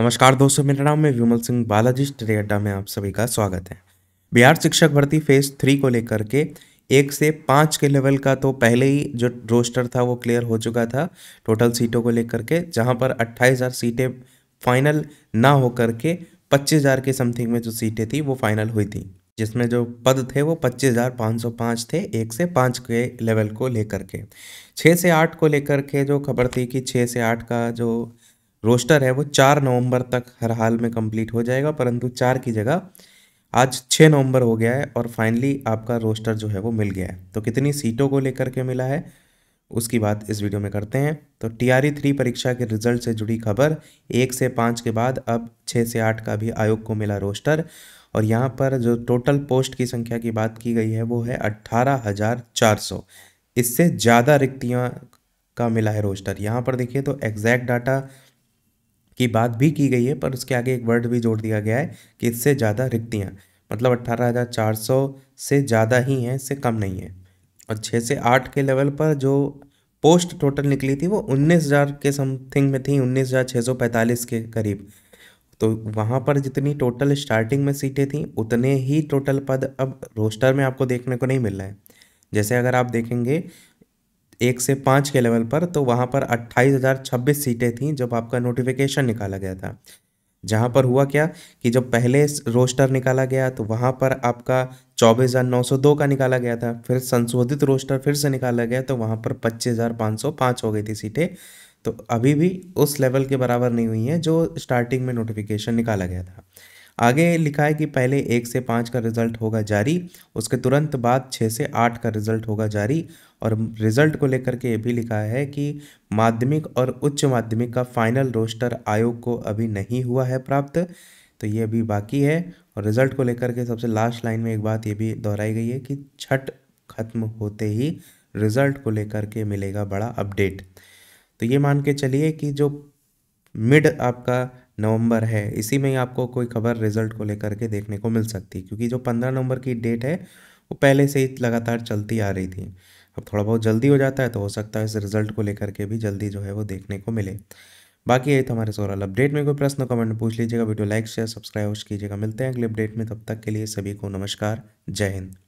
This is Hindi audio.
नमस्कार दोस्तों मेरा नाम है विमल सिंह बालाजी स्टडी अड्डा में आप सभी का स्वागत है बिहार शिक्षक भर्ती फेज थ्री को लेकर के एक से पाँच के लेवल का तो पहले ही जो रोस्टर था वो क्लियर हो चुका था टोटल सीटों को लेकर के जहाँ पर अट्ठाईस हज़ार सीटें फाइनल ना होकर के पच्चीस हज़ार के समथिंग में जो सीटें थी वो फाइनल हुई थी जिसमें जो पद थे वो पच्चीस हज़ार पाँच सौ पाँच थे एक से पाँच के लेवल को लेकर के छः से आठ को लेकर के जो खबर थी कि छः से आठ का जो रोस्टर है वो चार नवंबर तक हर हाल में कंप्लीट हो जाएगा परंतु चार की जगह आज छः नवंबर हो गया है और फाइनली आपका रोस्टर जो है वो मिल गया है तो कितनी सीटों को लेकर के मिला है उसकी बात इस वीडियो में करते हैं तो टी आर थ्री परीक्षा के रिजल्ट से जुड़ी खबर एक से पाँच के बाद अब छः से आठ का भी आयोग को मिला रोस्टर और यहाँ पर जो टोटल पोस्ट की संख्या की बात की गई है वो है अट्ठारह हज़ार चार सौ इससे ज़्यादा रिक्तियाँ का मिला है रोस्टर यहाँ पर देखिए तो एग्जैक्ट डाटा की बात भी की गई है पर उसके आगे एक वर्ड भी जोड़ दिया गया है कि इससे ज़्यादा रिक्तियाँ मतलब अट्ठारह हज़ार चार सौ से ज़्यादा ही हैं इससे कम नहीं है और छः से आठ के लेवल पर जो पोस्ट टोटल निकली थी वो उन्नीस हज़ार के समथिंग में थी उन्नीस हज़ार छः सौ पैंतालीस के करीब तो वहाँ पर जितनी टोटल स्टार्टिंग में सीटें थी उतने ही टोटल पद अब रोस्टर में आपको देखने को नहीं मिल रहे हैं जैसे अगर आप देखेंगे एक से पाँच के लेवल पर तो वहाँ पर अट्ठाईस हज़ार छब्बीस सीटें थीं जब आपका नोटिफिकेशन निकाला गया था जहाँ पर हुआ क्या कि जब पहले रोस्टर निकाला गया तो वहाँ पर आपका चौबीस हज़ार नौ सौ दो का निकाला गया था फिर संशोधित रोस्टर फिर से निकाला गया तो वहाँ पर पच्चीस हज़ार पाँच सौ पाँच हो गई थी सीटें तो अभी भी उस लेवल के बराबर नहीं हुई हैं जो स्टार्टिंग में नोटिफिकेशन निकाला गया था आगे लिखा है कि पहले एक से पाँच का रिजल्ट होगा जारी उसके तुरंत बाद छः से आठ का रिजल्ट होगा जारी और रिजल्ट को लेकर के ये भी लिखा है कि माध्यमिक और उच्च माध्यमिक का फाइनल रोस्टर आयोग को अभी नहीं हुआ है प्राप्त तो ये अभी बाकी है और रिजल्ट को लेकर के सबसे लास्ट लाइन में एक बात ये भी दोहराई गई है कि छठ खत्म होते ही रिजल्ट को लेकर के मिलेगा बड़ा अपडेट तो ये मान के चलिए कि जो मिड आपका नवंबर है इसी में ही आपको कोई खबर रिजल्ट को लेकर के देखने को मिल सकती है क्योंकि जो पंद्रह नवंबर की डेट है वो पहले से ही लगातार चलती आ रही थी अब थोड़ा बहुत जल्दी हो जाता है तो हो सकता है इस रिजल्ट को लेकर के भी जल्दी जो है वो देखने को मिले बाकी यही था हमारे सोरल अपडेट में कोई प्रश्न कमेंट पूछ लीजिएगा वीडियो लाइक शेयर सब्सक्राइब कीजिएगा मिलते हैं अगले अपडेट में तब तक के लिए सभी को नमस्कार जय हिंद